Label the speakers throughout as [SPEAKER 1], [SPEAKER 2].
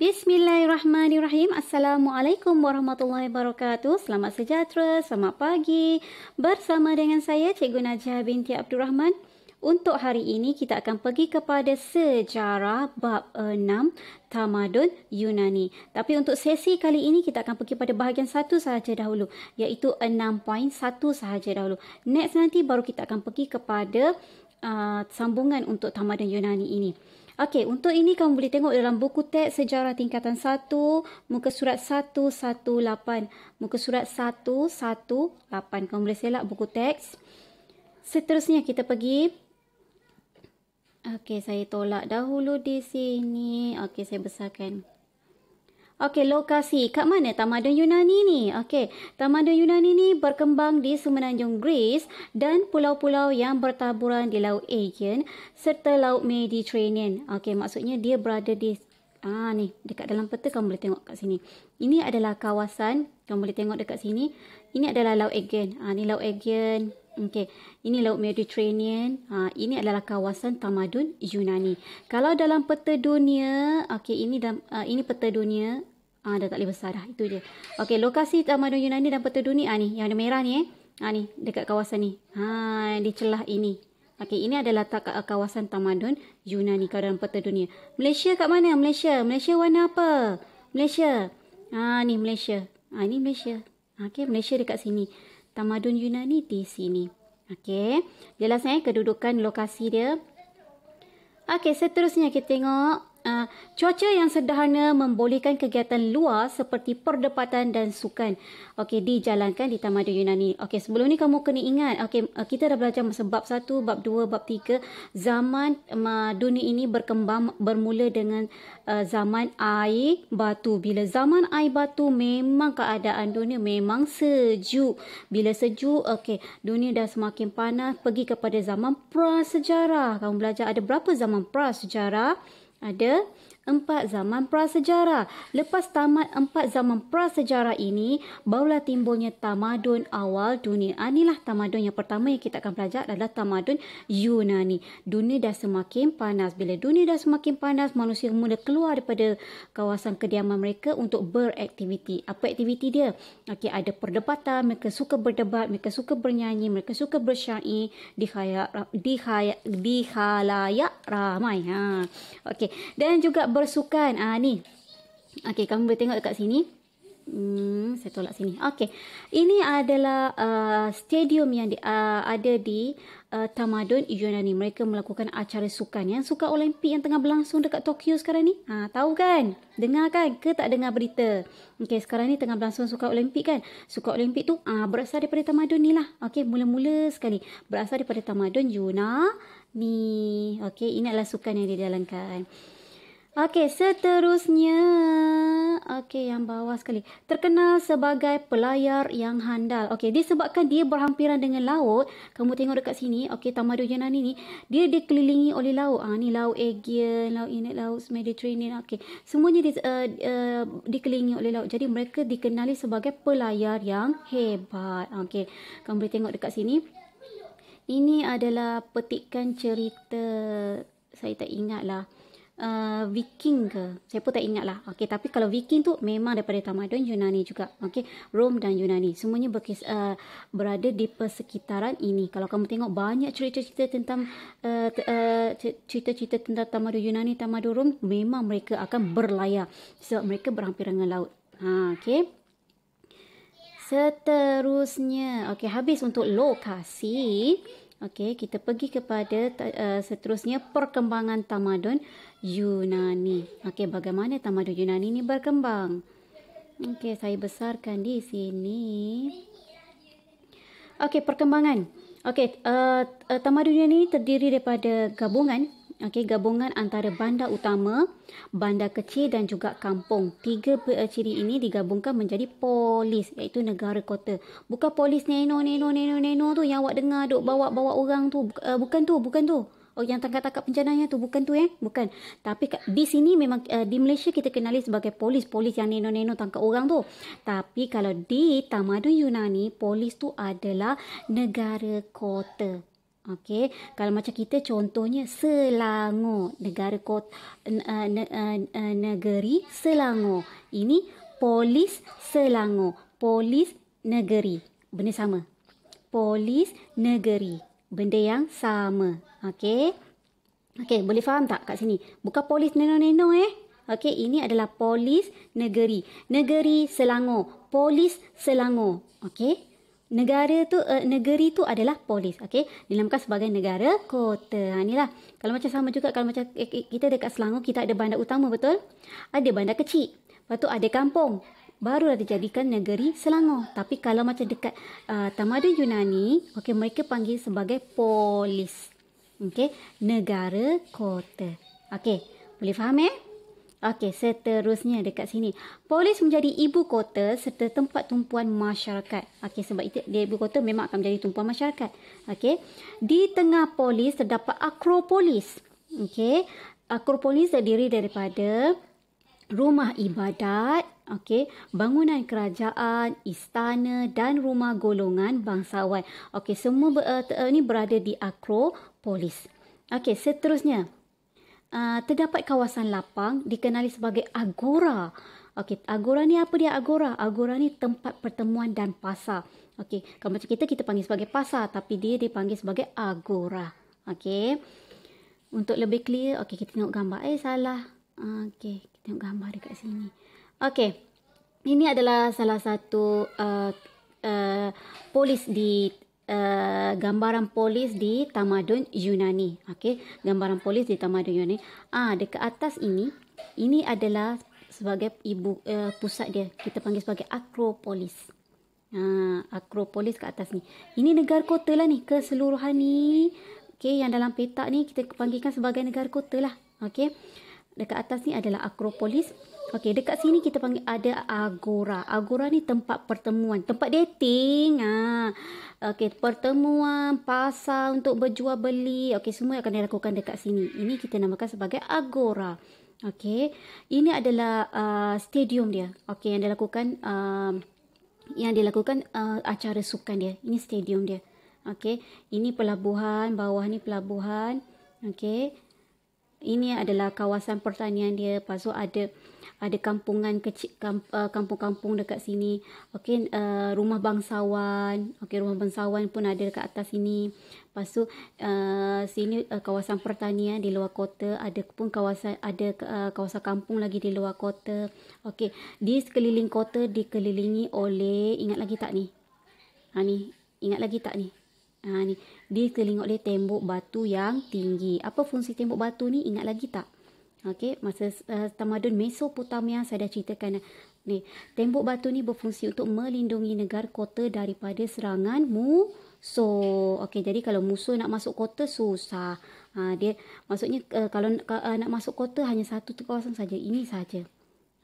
[SPEAKER 1] Bismillahirrahmanirrahim. Assalamualaikum warahmatullahi wabarakatuh. Selamat sejahtera, selamat pagi. Bersama dengan saya Cikgu Najah binti Abdul Rahman. Untuk hari ini kita akan pergi kepada sejarah bab 6 tamadun Yunani. Tapi untuk sesi kali ini kita akan pergi pada bahagian 1 sahaja dahulu iaitu 6.1 sahaja dahulu. Next nanti baru kita akan pergi kepada uh, sambungan untuk tamadun Yunani ini. Okey, untuk ini kamu boleh tengok dalam buku teks sejarah tingkatan 1, muka surat 118. Muka surat 118. Kamu boleh selak buku teks. Seterusnya kita pergi. Okey, saya tolak dahulu di sini. Okey, saya besarkan. Okey, lokasi. Kat mana tamadun Yunani ni? Okey, tamadun Yunani ni berkembang di semenanjung Greece dan pulau-pulau yang bertaburan di Laut Aegean serta Laut Mediterranean. Okey, maksudnya dia berada di ah ni, dekat dalam peta kamu boleh tengok kat sini. Ini adalah kawasan kamu boleh tengok dekat sini. Ini adalah Laut Aegean. Ah, ni Laut Aegean. Okey, ini Laut Mediterranean. Ah, ini adalah kawasan tamadun Yunani. Kalau dalam peta dunia, okey ini dalam uh, ini peta dunia. Ah dah tak boleh besar dah. Itu je. Okey, lokasi Tamadun Yunani dan Petuduni ah ni, yang ada merah ni eh. Ah ni, dekat kawasan ni. Ha, di celah ini. Okey, ini adalah tak kawasan Tamadun Yunani dan Petuduni. Malaysia kat mana? Malaysia. Malaysia warna apa? Malaysia. Ah ni Malaysia. Ah ni Malaysia. Okey, Malaysia dekat sini. Tamadun Yunani di sini. Okey. Jelas eh kedudukan lokasi dia. Okey, seterusnya kita tengok Uh, cuaca yang sederhana membolehkan kegiatan luar seperti perdebatan dan sukan okey dijalankan di Tamadun Yunani. Okey sebelum ni kamu kena ingat okey uh, kita dah belajar masa bab satu, bab dua, bab tiga. zaman uh, dunia ini berkembang bermula dengan uh, zaman air batu. Bila zaman air batu memang keadaan dunia memang sejuk. Bila sejuk okey dunia dah semakin panas pergi kepada zaman prasejarah. Kamu belajar ada berapa zaman prasejarah? ada empat zaman prasejarah. Lepas tamat empat zaman prasejarah ini, barulah timbulnya tamadun awal dunia. Ha, inilah tamadun yang pertama yang kita akan belajar adalah tamadun Yunani. Dunia dah semakin panas. Bila dunia dah semakin panas, manusia mula keluar daripada kawasan kediaman mereka untuk beraktiviti. Apa aktiviti dia? Okay, ada perdebatan, mereka suka berdebat, mereka suka bernyanyi, mereka suka bersyai di khayak di khayak di khalayak ramai. Ha. Okey, dan juga bersukan. Ah ni. Okey, kamu boleh tengok dekat sini. Hmm, saya tolak sini. Okey. Ini adalah uh, stadium yang di, uh, ada di uh, Tamadun Yunani. Mereka melakukan acara sukan yang suka Olimpik yang tengah berlangsung dekat Tokyo sekarang ni. Ha, tahu kan? Dengar kan ke tak dengar berita? Okey, sekarang ni tengah berlangsung suka Olimpik kan? Suka Olimpik tu ah uh, berasal daripada Tamadun ni lah. Okey, mula-mula sekali berasal daripada Tamadun Yunani. Okey, ini adalah sukan yang dijalankan. Okey, seterusnya. Okey, yang bawah sekali. Terkenal sebagai pelayar yang handal. Okey, disebabkan dia berhampiran dengan laut. Kamu tengok dekat sini. Okey, Tamadu Jenan ini. Dia dikelilingi oleh laut. Ah, ha, ni laut Aegean, laut ini, laut Mediterranean. Okey, semuanya di, uh, uh, dikelilingi oleh laut. Jadi, mereka dikenali sebagai pelayar yang hebat. Okey, kamu boleh tengok dekat sini. Ini adalah petikan cerita. Saya tak ingatlah. lah uh, Viking ke? Saya pun tak ingat lah. Okay, tapi kalau Viking tu memang daripada tamadun Yunani juga. Okay, Rome dan Yunani. Semuanya berkis, uh, berada di persekitaran ini. Kalau kamu tengok banyak cerita-cerita tentang uh, uh, cerita-cerita tentang tamadun Yunani, tamadun Rome, memang mereka akan berlayar. Sebab so, mereka berhampiran dengan laut. Ha, okay. Seterusnya, okay, habis untuk lokasi. Okay. Okey, kita pergi kepada uh, seterusnya perkembangan tamadun Yunani. Okey, bagaimana tamadun Yunani ini berkembang? Okey, saya besarkan di sini. Okey, perkembangan. Okey, uh, uh, tamadun Yunani terdiri daripada gabungan okay, gabungan antara bandar utama, bandar kecil dan juga kampung. Tiga ciri ini digabungkan menjadi polis iaitu negara kota. Bukan polis neno neno neno neno tu yang awak dengar duk bawa-bawa orang tu. Eh, bukan tu, bukan tu. Oh yang tangkap-tangkap penjananya tu bukan tu eh? Bukan. Tapi kat, di sini memang uh, di Malaysia kita kenali sebagai polis-polis yang neno-neno tangkap orang tu. Tapi kalau di tamadun Yunani, polis tu adalah negara kota. Okey, kalau macam kita contohnya Selangor, negara kot, uh, ne, uh, uh, negeri Selangor. Ini polis Selangor, polis negeri. Benda sama. Polis negeri. Benda yang sama. Okey. Okey, boleh faham tak kat sini? Bukan polis neno-neno eh. Okey, ini adalah polis negeri. Negeri Selangor, polis Selangor. Okey negara tu uh, negeri tu adalah polis okey dinamakan sebagai negara kota ha inilah kalau macam sama juga kalau macam eh, kita dekat Selangor kita ada bandar utama betul ada bandar kecil lepas tu ada kampung barulah dijadikan negeri Selangor tapi kalau macam dekat uh, eh, tamadun Yunani okey mereka panggil sebagai polis okey negara kota okey boleh faham eh Okey, seterusnya dekat sini. Polis menjadi ibu kota serta tempat tumpuan masyarakat. Okey, sebab itu dia ibu kota memang akan menjadi tumpuan masyarakat. Okey. Di tengah polis terdapat akropolis. Okey. Akropolis terdiri daripada rumah ibadat, okey, bangunan kerajaan, istana dan rumah golongan bangsawan. Okey, semua ber, eh, eh, ni berada di Akropolis. Okey, seterusnya. Ah, terdapat kawasan lapang dikenali sebagai agora. Okey, agora ni apa dia agora? Agora ni tempat pertemuan dan pasar. Okey, kalau macam kita kita panggil sebagai pasar tapi dia dipanggil sebagai agora. Okey. Untuk lebih clear, okey kita tengok gambar. Eh salah. Ah, okey, kita tengok gambar dekat sini. Okey. Ini adalah salah satu uh, uh, polis di Eh, gambaran polis di tamadun Yunani. Okey, gambaran polis di tamadun Yunani. Ah, dekat atas ini, ini adalah sebagai ibu uh, pusat dia. Kita panggil sebagai Akropolis. Ah, Akropolis kat atas ni. Ini negara kota lah ni, keseluruhan ni. Okay, yang dalam petak ni kita panggilkan sebagai negara kota lah. okay? dekat atas ni adalah Akropolis. Okey, dekat sini kita panggil ada agora. Agora ni tempat pertemuan, tempat dating. Ah. Ha. Okey, pertemuan, pasar untuk berjual beli. Okey, semua akan dilakukan dekat sini. Ini kita namakan sebagai agora. Okey. Ini adalah uh, stadium dia. Okey, yang dilakukan uh, yang dilakukan uh, acara sukan dia. Ini stadium dia. Okey. Ini pelabuhan, bawah ni pelabuhan. Okey ini adalah kawasan pertanian dia lepas tu ada ada kampungan kecil eh, kampung-kampung dekat sini okey uh, rumah bangsawan okey rumah bangsawan pun ada dekat atas sini lepas tu uh, sini uh, kawasan pertanian di luar kota ada pun kawasan ada uh, kawasan kampung lagi di luar kota okey di sekeliling kota dikelilingi oleh ingat lagi tak ni ha ni ingat lagi tak ni Ha, ni. Dia kelingok dia tembok batu yang tinggi. Apa fungsi tembok batu ni ingat lagi tak? Okey, masa uh, tamadun Mesopotamia saya dah ceritakan. Ni, tembok batu ni berfungsi untuk melindungi negara kota daripada serangan musuh. Okey, jadi kalau musuh nak masuk kota susah. Ha, dia maksudnya uh, kalau uh, nak masuk kota hanya satu tu kawasan saja, ini saja.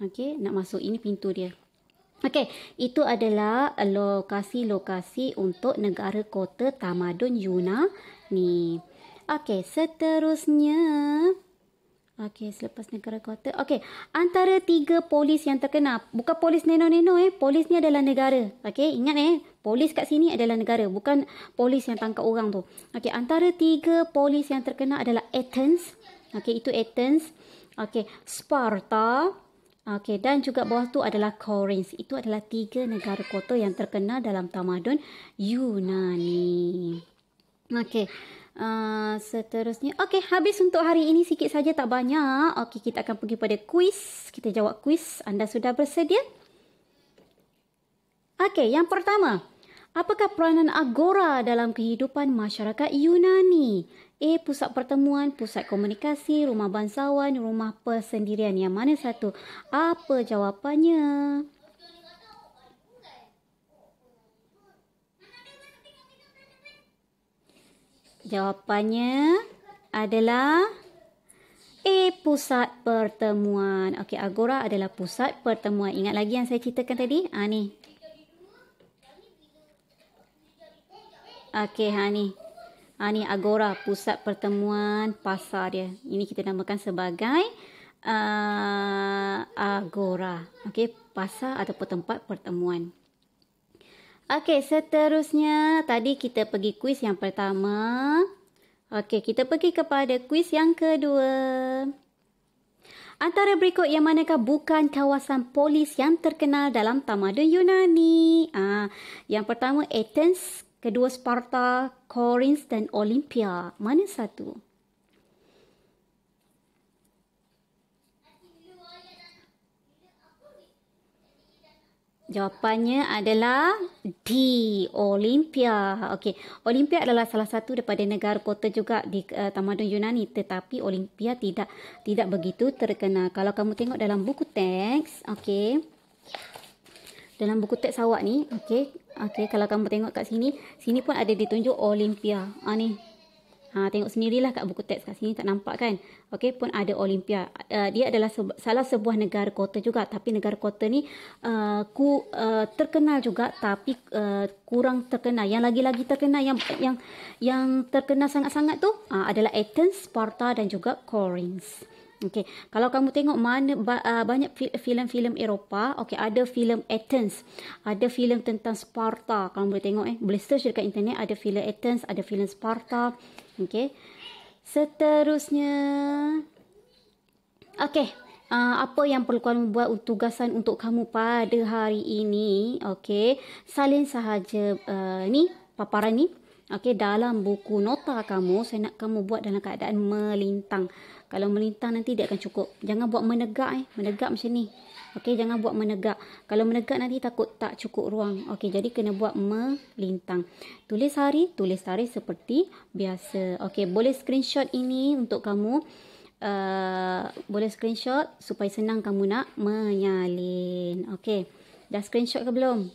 [SPEAKER 1] Okey, nak masuk ini pintu dia. Okey, itu adalah lokasi-lokasi untuk negara kota tamadun ni. Okey, seterusnya Okey, selepas negara kota. Okey, antara tiga polis yang terkenal. Bukan polis neno-neno eh. Polis ni adalah negara. Okey, ingat eh. Polis kat sini adalah negara. Bukan polis yang tangkap orang tu. Okey, antara tiga polis yang terkenal adalah Athens. Okey, itu Athens. Okey, Sparta. Sparta. Okay dan juga bawah tu adalah Korinth. Itu adalah tiga negara kota yang terkenal dalam tamadun Yunani. Okay, Uh, seterusnya. Okay habis untuk hari ini sikit saja tak banyak. Okay kita akan pergi pada kuis. Kita jawab kuis. Anda sudah bersedia? Okay yang pertama. Apakah peranan agora dalam kehidupan masyarakat Yunani? A. Pusat pertemuan, pusat komunikasi, rumah bangsawan, rumah persendirian. Yang mana satu? Apa jawapannya? Jawapannya adalah A. Pusat pertemuan. Okey, agora adalah pusat pertemuan. Ingat lagi yang saya ceritakan tadi? Ah ha, ni, Okey, ha ni. Ha ni Agora, pusat pertemuan pasar dia. Ini kita namakan sebagai uh, Agora. Okey, pasar atau tempat pertemuan. Okey, seterusnya tadi kita pergi kuis yang pertama. Okey, kita pergi kepada kuis yang kedua. Antara berikut yang manakah bukan kawasan polis yang terkenal dalam tamadun Yunani? Ah, yang pertama Athens, kedua Sparta, Corinth dan Olympia. Mana satu? Jawapannya adalah D, Olympia. Okey, Olympia adalah salah satu daripada negara kota juga di uh, tamadun Yunani tetapi Olympia tidak tidak begitu terkenal. Kalau kamu tengok dalam buku teks, okey dalam buku teks awak ni okey okey kalau kamu tengok kat sini sini pun ada ditunjuk Olimpia ha ni ha tengok sendirilah kat buku teks kat sini tak nampak kan okey pun ada Olimpia uh, dia adalah se salah sebuah negara kota juga tapi negara kota ni uh, ku uh, terkenal juga tapi uh, kurang terkenal yang lagi-lagi terkenal yang yang yang terkenal sangat-sangat tu uh, adalah Athens, Sparta dan juga Corinth Okey, kalau kamu tengok mana ba, uh, banyak filem-filem Eropah, okey ada filem Athens, ada filem tentang Sparta. Kamu boleh tengok eh, boleh search dekat internet ada filem Athens, ada filem Sparta. Okey. Seterusnya Okey, uh, apa yang perlu kamu buat untuk tugasan untuk kamu pada hari ini? Okey, salin sahaja uh, ni paparan ni. Okey, dalam buku nota kamu, saya nak kamu buat dalam keadaan melintang. Kalau melintang nanti dia akan cukup. Jangan buat menegak eh. Menegak macam ni. Okey, jangan buat menegak. Kalau menegak nanti takut tak cukup ruang. Okey, jadi kena buat melintang. Tulis hari, tulis hari seperti biasa. Okey, boleh screenshot ini untuk kamu. Uh, boleh screenshot supaya senang kamu nak menyalin. Okey, dah screenshot ke belum?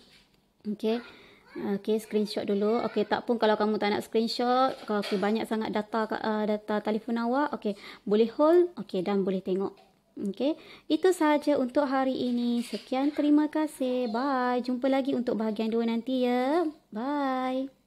[SPEAKER 1] Okey. Okey, screenshot dulu. Okey, tak pun kalau kamu tak nak screenshot, kalau okay, banyak sangat data uh, data telefon awak, okey, boleh hold, okey dan boleh tengok. Okey. Itu sahaja untuk hari ini. Sekian terima kasih. Bye. Jumpa lagi untuk bahagian 2 nanti ya. Bye.